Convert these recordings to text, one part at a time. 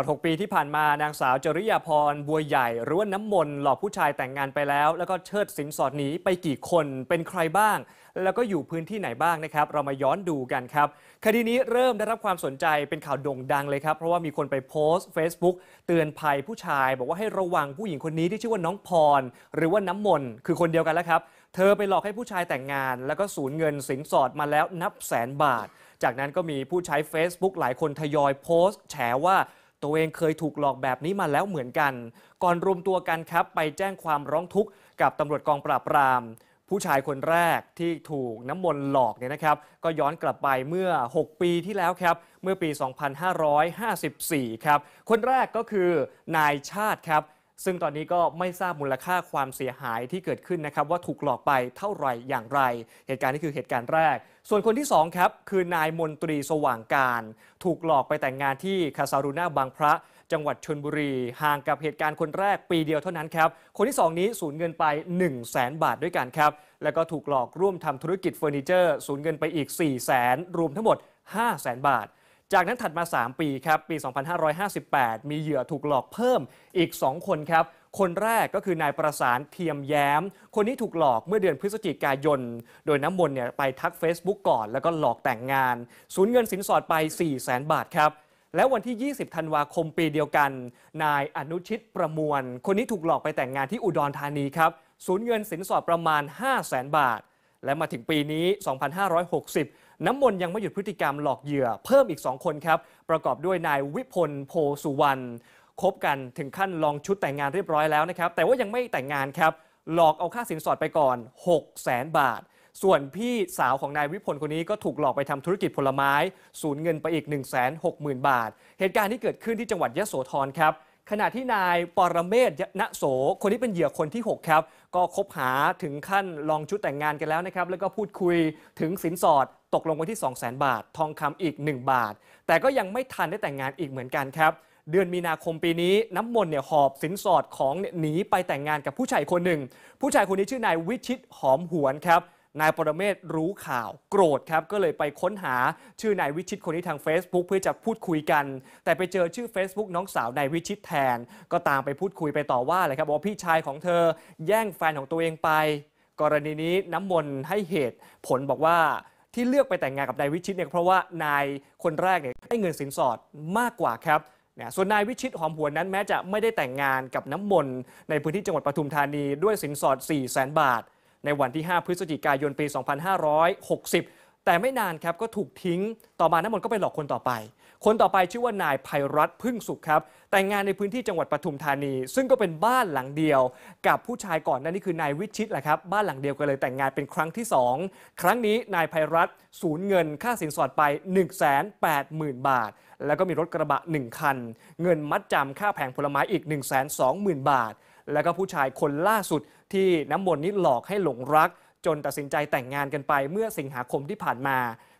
อด6ปีที่ผ่านมานางสาวจริยาพร บัวใหญ่ หรือว่าน้ำมนหลอกผู้ชายแต่งงานไปแล้ว แล้วก็เชิดสินสอดหนีไปกี่คนเป็นใครบ้าง แล้วก็อยู่พื้นที่ไหนบ้างนะครับ เรามาย้อนดูกันครับคดีนี้เริ่มได้รับความสนใจเป็นข่าวโด่งดังเลยครับ เพราะว่ามีคนไปโพสต์ Facebook เตือนภัยผู้ชาย บอกว่าให้ระวังผู้หญิงคนนี้ที่ชื่อว่าน้องพร หรือว่าน้ำมนคือคนเดียวกันแล้วครับ เธอไปหลอกให้ผู้ชายแต่งงาน แล้วก็สูญเงินสินสอดมาแล้วนับแสนบาท จากนั้นก็มีผู้ใช้ Facebook หลายคนทยอยโพสต์แฉว่าตัวเองเคยถูกหลอกแบบนี้มาแล้วเหมือนกัน ก่อนรวมตัวกันครับ ไปแจ้งความร้องทุกข์ กับตำรวจกองปราบปราม ผู้ชายคนแรกที่ถูกน้ำมนต์หลอกเนี่ยนะครับ ก็ย้อนกลับไปเมื่อ 6 ปีที่แล้วครับเมื่อปี 2554 ครับ คนแรกก็คือนายชาติครับซึ่งตอนนี้ก็ไม่ทราบมูลค่าความเสียหายที่เกิดขึ้นนะครับว่าถูกหลอกไปเท่าไหร่อย่างไร เหตุการณ์นี้คือเหตุการณ์แรก ส่วนคนที่ 2ครับคือนายมนตรีสว่างการถูกหลอกไปแต่งงานที่คาซารูนาบางพระ จังหวัดชนบุรีห่างกับเหตุการณ์คนแรกปีเดียวเท่านั้นครับ คนที่ 2 นี้ สูญเงินไป1 0 0 0 0แบาทด้วยกันครับแล้วก็ถูกหลอกร่วมทำธุรกิจเฟอร์นิเจอร์สูญเงินไปอีก4ี0 0 0 0 รวมทั้งหมด 5 0 0 0 0 0บาทจากนั้นถัดมา 3 ปีครับ ปี 2558 มีเหยื่อถูกหลอกเพิ่มอีก 2 คนครับ คนแรกก็คือนายประสานเทียมแย้ม คนนี้ถูกหลอกเมื่อเดือนพฤศจิกายน โดยน้ำมนเนี่ยไปทัก Facebook ก่อนแล้วก็หลอกแต่งงานสูญเงินสินสอดไป 4 0 0แสนบาทครับ แล้ววันที่ 20ธันวาคมปีเดียวกัน นายอนุชิตประมวล คนนี้ถูกหลอกไปแต่งงานที่อุดรธานีครับสูญเงินสินสอดประมาณ 5 0 0แสนบาท และมาถึงปีนี้ 2560น้ำมนต์ยังไม่หยุดพฤติกรรมหลอกเหยื่อเพิ่มอีก 2 คนครับ ประกอบด้วยนายวิพลโพสุวรรณคบกันถึงขั้นลองชุดแต่งงานเรียบร้อยแล้วนะครับ แต่ว่ายังไม่แต่งงานครับ หลอกเอาค่าสินสอดไปก่อน 6 0แสนบาท ส่วนพี่สาวของนายวิพลคนนี้ก็ถูกหลอกไปทำธุรกิจผลไม้ สูญเงินไปอีก1 6 0 0 0 0 บาท เหตุการณ์ที่เกิดขึ้นที่จังหวัดยะโสธรครับขณะที่นายปรเมศณโสคนที่เป็นเหยื่อคนที่ 6 ครับ ก็คบหาถึงขั้นลองชุดแต่งงานกันแล้วนะครับ แล้วก็พูดคุยถึงสินสอดตกลงไว้ที่ 2 0 0 0 0 0 บาท ทองคำอีก 1 บาท แต่ก็ยังไม่ทันได้แต่งงานอีกเหมือนกันครับ เดือนมีนาคมปีนี้ น้ำมนต์เนี่ยหอบสินสอดของหนีไปแต่งงานกับผู้ชายคนหนึ่งผู้ชายคนนี้ชื่อนายวิชิตหอมหวนครับนายปรเมศรู้ข่าว โกรธครับ ก็เลยไปค้นหาชื่อนายวิชิตคนนี้ทาง Facebook เพื่อจะพูดคุยกัน แต่ไปเจอชื่อ Facebook น้องสาวนายวิชิตแทน ก็ตามไปพูดคุยไปต่อว่าเลยครับว่า พี่ชายของเธอ แย่งแฟนของตัวเองไป กรณีนี้น้ำมนต์ให้เหตุผลบอกว่าที่เลือกไปแต่งงานกับนายวิชิตเนี่ยเพราะว่า นายคนแรกเนี่ยให้เงินสินสอดมากกว่าครับนะส่วนนายวิชิตหอมหัวนั้นแม้จะไม่ได้แต่งงานกับน้ำมนต์ในพื้นที่จังหวัดปทุมธานีด้วยสินสอด 4 0 0 0 0นบาทในวันที่ 5 พฤศจิกายนปี 2560 แต่ไม่นานครับก็ถูกทิ้ง ต่อมาน้ำมนต์ก็ไปหลอกคนต่อไป คนต่อไปชื่อว่านายภัยรัตพึ่งสุขครับแต่งงานในพื้นที่จังหวัดปทุมธานี ซึ่งก็เป็นบ้านหลังเดียวกับผู้ชายก่อนนั่นนี่คือนายวิชิตแหละครับ บ้านหลังเดียวกันเลยแต่งงานเป็นครั้งที่ 2 ครั้งนี้นายภัยรัตสูญเงินค่าสินสอดไป1 8 0 0 0 0 บาท แล้วก็มีรถกระบะ 1 คัน เงินมัดจำค่าแผงผลไม้อีก1 2 0 0 0 0 บาทแล้วก็ผู้ชายคนล่าสุดที่น้ำมนต์นี้หลอกให้หลงรัก จนตัดสินใจแต่งงานกันไปเมื่อสิงหาคมที่ผ่านมา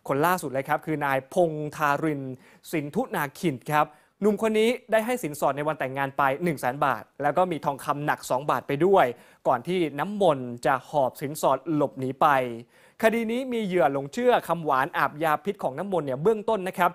คนล่าสุดเลยครับคือนายพงทารินสินทุนาขินครับหนุ่มคนนี้ได้ให้สินสอดในวันแต่งงานไป 1 0 0 0 0แบาท แล้วก็มีทองคำหนัก 2 บาทไปด้วย ก่อนที่น้ำมนต์จะหอบสินสอดหลบหนีไป คดีนี้มีเหยื่อหลงเชื่อคำหวานอาบยาพิษของน้ำมนต์เนี่ยเบื้องต้นนะครับ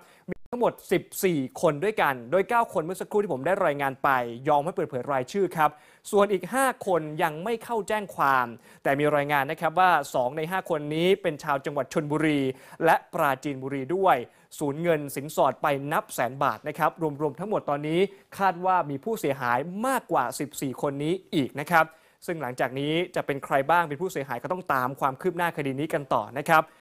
ทั้งหมด 14 คนด้วยกัน โดย 9 คน เมื่อสักครู่ที่ผมได้รายงานไป ยอมให้เปิดเผยรายชื่อครับ ส่วนอีก 5 คนยังไม่เข้าแจ้งความ แต่มีรายงานนะครับว่า 2 ใน 5 คนนี้เป็นชาวจังหวัดชนบุรี และปราจีนบุรีด้วยสูญเงินสินสอดไปนับแสนบาทนะครับ รวม ๆ ทั้งหมดตอนนี้คาดว่ามีผู้เสียหายมากกว่า 14 คนนี้อีกนะครับ ซึ่งหลังจากนี้จะเป็นใครบ้างเป็นผู้เสียหายก็ต้องตามความคืบหน้าคดีนี้กันต่อนะครับ